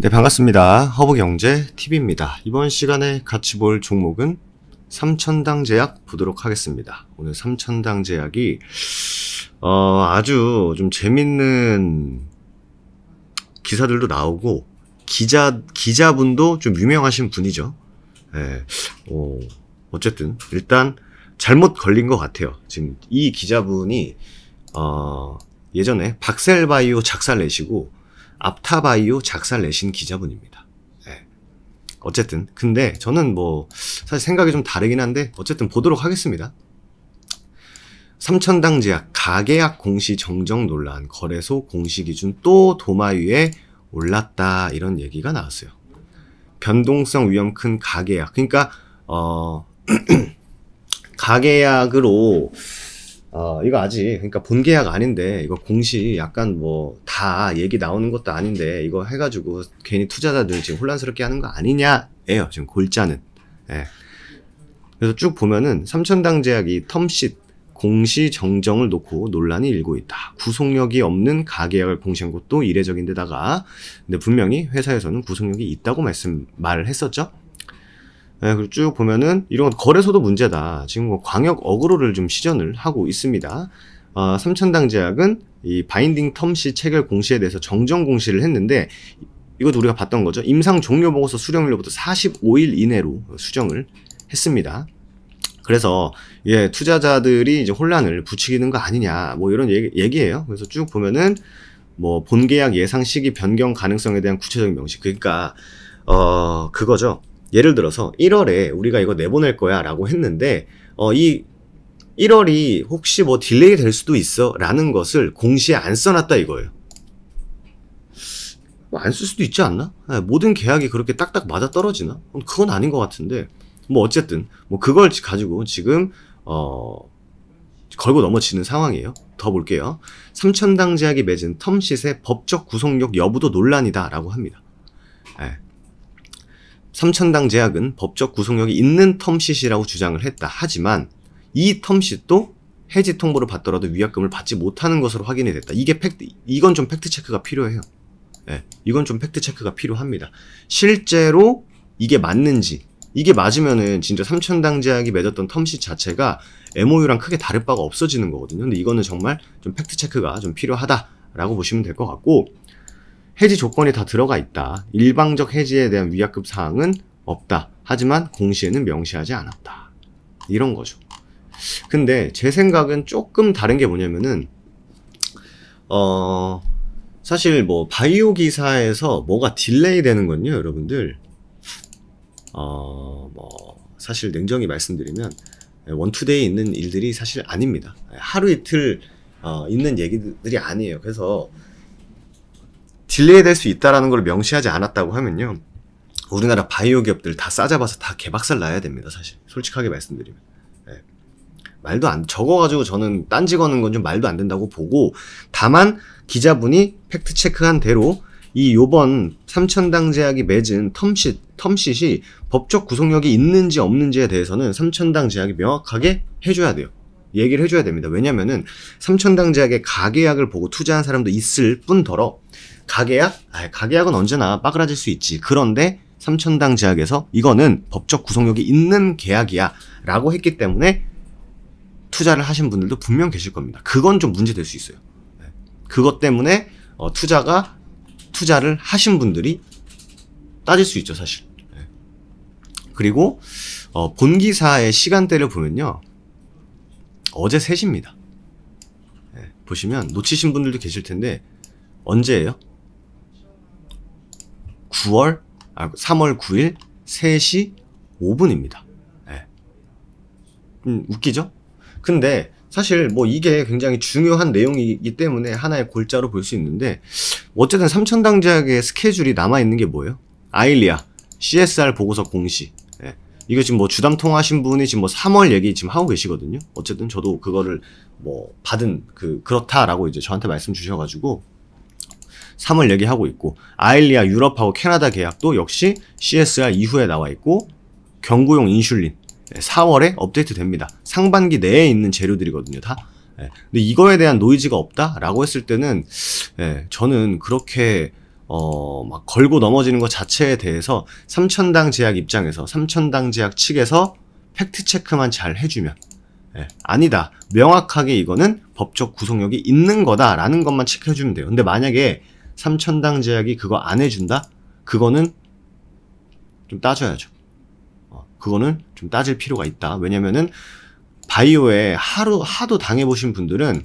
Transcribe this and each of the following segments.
네, 반갑습니다. 허브경제TV입니다. 이번 시간에 같이 볼 종목은 삼천당제약 보도록 하겠습니다. 오늘 삼천당제약이 어, 아주 좀 재밌는 기사들도 나오고 기자 기자분도 좀 유명하신 분이죠. 예, 어, 어쨌든 일단 잘못 걸린 것 같아요. 지금 이 기자분이 어, 예전에 박셀바이오 작살 내시고 앞타바이오 작살 내신 기자분입니다. 네. 어쨌든 근데 저는 뭐 사실 생각이 좀 다르긴 한데 어쨌든 보도록 하겠습니다. 삼천당제약 가계약 공시 정정 논란 거래소 공시 기준 또 도마 위에 올랐다 이런 얘기가 나왔어요. 변동성 위험 큰 가계약 그러니까 어 가계약으로 어, 이거 아직 그러니까 본계약 아닌데 이거 공시 약간 뭐 다 얘기 나오는 것도 아닌데 이거 해가지고 괜히 투자자들 지금 혼란스럽게 하는 거아니냐에요 지금 골자는 예. 그래서 쭉 보면은 삼천당제약이 텀시 공시 정정을 놓고 논란이 일고 있다. 구속력이 없는 가계약을 공시한 것도 이례적인 데다가 근데 분명히 회사에서는 구속력이 있다고 말씀 말을 했었죠. 예, 그리고 쭉 보면은 이런 거래소도 문제다. 지금 뭐 광역 어그로를 좀 시전을 하고 있습니다. 어, 삼천당 제약은 이 바인딩 텀시 체결 공시에 대해서 정정 공시를 했는데 이것도 우리가 봤던 거죠. 임상 종료 보고서 수령일로부터 45일 이내로 수정을 했습니다. 그래서 예, 투자자들이 이제 혼란을 부추기는 거 아니냐 뭐 이런 얘기, 예요 그래서 쭉 보면은 뭐 본계약 예상 시기 변경 가능성에 대한 구체적인 명시 그러니까 어 그거죠. 예를 들어서 1월에 우리가 이거 내보낼 거야 라고 했는데 어, 이 1월이 혹시 뭐 딜레이 될 수도 있어 라는 것을 공시에 안 써놨다 이거예요 뭐안쓸 수도 있지 않나? 예, 모든 계약이 그렇게 딱딱 맞아 떨어지나? 그건 아닌 것 같은데 뭐 어쨌든 뭐 그걸 가지고 지금 어 걸고 넘어지는 상황이에요 더 볼게요 삼천당 제약이 맺은 텀시세 법적 구속력 여부도 논란이다 라고 합니다 네. 삼천당 제약은 법적 구속력이 있는 텀시이라고 주장을 했다. 하지만 이 텀시도 해지 통보를 받더라도 위약금을 받지 못하는 것으로 확인이 됐다. 이게 팩트, 이건 좀 팩트 체크가 필요해요. 예, 이건 좀 팩트 체크가 필요합니다. 실제로 이게 맞는지, 이게 맞으면은 진짜 삼천당 제약이 맺었던 텀시 자체가 MOU랑 크게 다를 바가 없어지는 거거든요. 근데 이거는 정말 좀 팩트 체크가 좀 필요하다라고 보시면 될 것 같고, 해지 조건이 다 들어가 있다. 일방적 해지에 대한 위약급 사항은 없다. 하지만 공시에는 명시하지 않았다. 이런 거죠. 근데 제 생각은 조금 다른 게 뭐냐면은 어 사실 뭐 바이오 기사에서 뭐가 딜레이 되는 건요, 여러분들. 어 뭐 사실 냉정히 말씀드리면 원투데이 있는 일들이 사실 아닙니다. 하루 이틀 어, 있는 얘기들이 아니에요. 그래서 딜레이 될수 있다라는 걸 명시하지 않았다고 하면요. 우리나라 바이오 기업들 다 싸잡아서 다 개박살 나야 됩니다, 사실. 솔직하게 말씀드리면. 네. 말도 안, 적어가지고 저는 딴지 거는 건 좀 말도 안 된다고 보고, 다만 기자분이 팩트 체크한 대로 이 요번 삼천당 제약이 맺은 텀시텀시시 법적 구속력이 있는지 없는지에 대해서는 삼천당 제약이 명확하게 해줘야 돼요. 얘기를 해줘야 됩니다. 왜냐면은 삼천당 제약의 가계약을 보고 투자한 사람도 있을 뿐더러 가계약? 아, 가계약은 언제나 빠그라질 수 있지. 그런데 삼천당 지약에서 이거는 법적 구속력이 있는 계약이야 라고 했기 때문에 투자를 하신 분들도 분명 계실 겁니다. 그건 좀 문제될 수 있어요. 네. 그것 때문에 어, 투자가 투자를 하신 분들이 따질 수 있죠, 사실. 네. 그리고 어, 본기사의 시간대를 보면요. 어제 3시입니다. 보시면 놓치신 분들도 계실 텐데 언제예요? 9월 아, 3월 9일 3시 5분입니다. 네. 예. 음, 웃기죠? 근데 사실 뭐 이게 굉장히 중요한 내용이기 때문에 하나의 골자로 볼 수 있는데 어쨌든 삼천당작의 스케줄이 남아있는 게 뭐예요? 아일리아 CSR 보고서 공시 예. 이거 지금 뭐 주담 통하신 분이 지금 뭐 3월 얘기 지금 하고 계시거든요 어쨌든 저도 그거를 뭐 받은 그 그렇다라고 이제 저한테 말씀 주셔가지고 3월 얘기하고 있고 아일리아 유럽하고 캐나다 계약도 역시 CSR 이후에 나와 있고 경구용 인슐린 4월에 예, 업데이트 됩니다. 상반기 내에 있는 재료들이거든요, 다. 예, 근데 이거에 대한 노이즈가 없다라고 했을 때는 예, 저는 그렇게 어, 막 걸고 넘어지는 것 자체에 대해서 삼천당 제약 입장에서 삼천당 제약 측에서 팩트 체크만 잘 해주면 예, 아니다 명확하게 이거는 법적 구속력이 있는 거다라는 것만 체크해주면 돼요. 근데 만약에 삼천당 제약이 그거 안 해준다? 그거는 좀 따져야죠. 어, 그거는 좀 따질 필요가 있다. 왜냐면은 바이오에 하루 하도 당해보신 분들은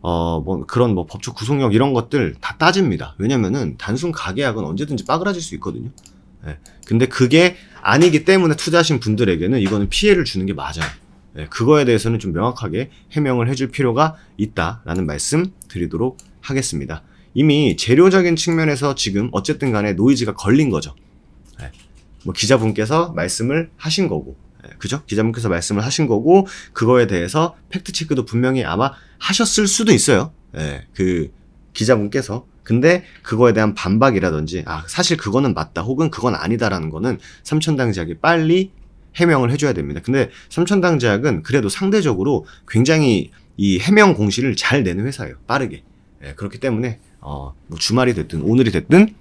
어, 뭐, 그런 뭐 법적 구속력 이런 것들 다 따집니다. 왜냐면은 단순 가계약은 언제든지 빠그라질 수 있거든요. 예. 근데 그게 아니기 때문에 투자하신 분들에게는 이거는 피해를 주는 게 맞아요. 예. 그거에 대해서는 좀 명확하게 해명을 해줄 필요가 있다라는 말씀 드리도록 하겠습니다. 이미 재료적인 측면에서 지금 어쨌든 간에 노이즈가 걸린 거죠. 네. 뭐 기자분께서 말씀을 하신 거고, 네. 그죠? 기자분께서 말씀을 하신 거고, 그거에 대해서 팩트체크도 분명히 아마 하셨을 수도 있어요. 네. 그 기자분께서. 근데 그거에 대한 반박이라든지, 아, 사실 그거는 맞다, 혹은 그건 아니다라는 거는 삼천당지학이 빨리 해명을 해줘야 됩니다. 근데 삼천당지약은 그래도 상대적으로 굉장히 이 해명 공시를 잘 내는 회사예요. 빠르게. 예, 그렇기 때문에 어, 뭐 주말이 됐든 오늘이 됐든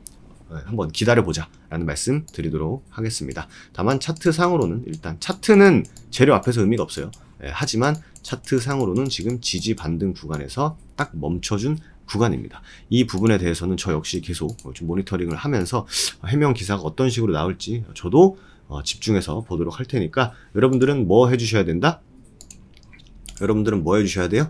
어, 한번 기다려보자라는 말씀 드리도록 하겠습니다. 다만 차트상으로는 일단 차트는 재료 앞에서 의미가 없어요. 예, 하지만 차트상으로는 지금 지지 반등 구간에서 딱 멈춰준 구간입니다. 이 부분에 대해서는 저 역시 계속 뭐 좀 모니터링을 하면서 해명 기사가 어떤 식으로 나올지 저도 어, 집중해서 보도록 할 테니까 여러분들은 뭐 해주셔야 된다? 여러분들은 뭐 해주셔야 돼요?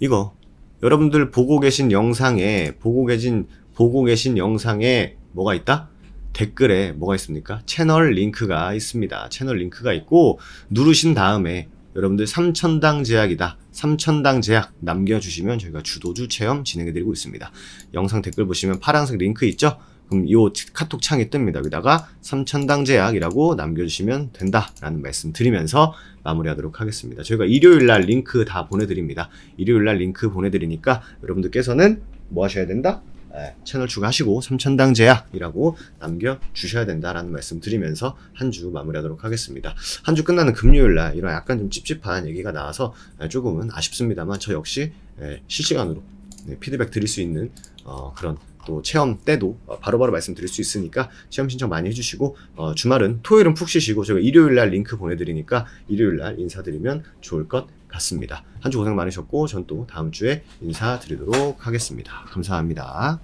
이거 여러분들 보고 계신 영상에 보고 계신 보고 계신 영상에 뭐가 있다? 댓글에 뭐가 있습니까? 채널 링크가 있습니다. 채널 링크가 있고 누르신 다음에 여러분들 3천당 제약이다. 3천당 제약 남겨주시면 저희가 주도주 체험 진행해드리고 있습니다. 영상 댓글 보시면 파란색 링크 있죠? 그럼 요 카톡 창이 뜹니다. 여기다가 삼천당제약이라고 남겨주시면 된다라는 말씀 드리면서 마무리하도록 하겠습니다. 저희가 일요일날 링크 다 보내드립니다. 일요일날 링크 보내드리니까 여러분들께서는 뭐 하셔야 된다? 네, 채널 추가하시고 삼천당 제약이라고 남겨주셔야 된다라는 말씀 드리면서 한 주 마무리하도록 하겠습니다. 한 주 끝나는 금요일날 이런 약간 좀 찝찝한 얘기가 나와서 예, 조금은 아쉽습니다만 저 역시 예, 실시간으로 네, 피드백 드릴 수 있는 어, 그런 또 체험 때도 어, 바로바로 바로 말씀드릴 수 있으니까 체험 신청 많이 해주시고 어, 주말은 토요일은 푹 쉬시고 제가 일요일날 링크 보내드리니까 일요일날 인사드리면 좋을 것 같습니다. 한 주 고생 많으셨고 전 또 다음 주에 인사드리도록 하겠습니다. 감사합니다.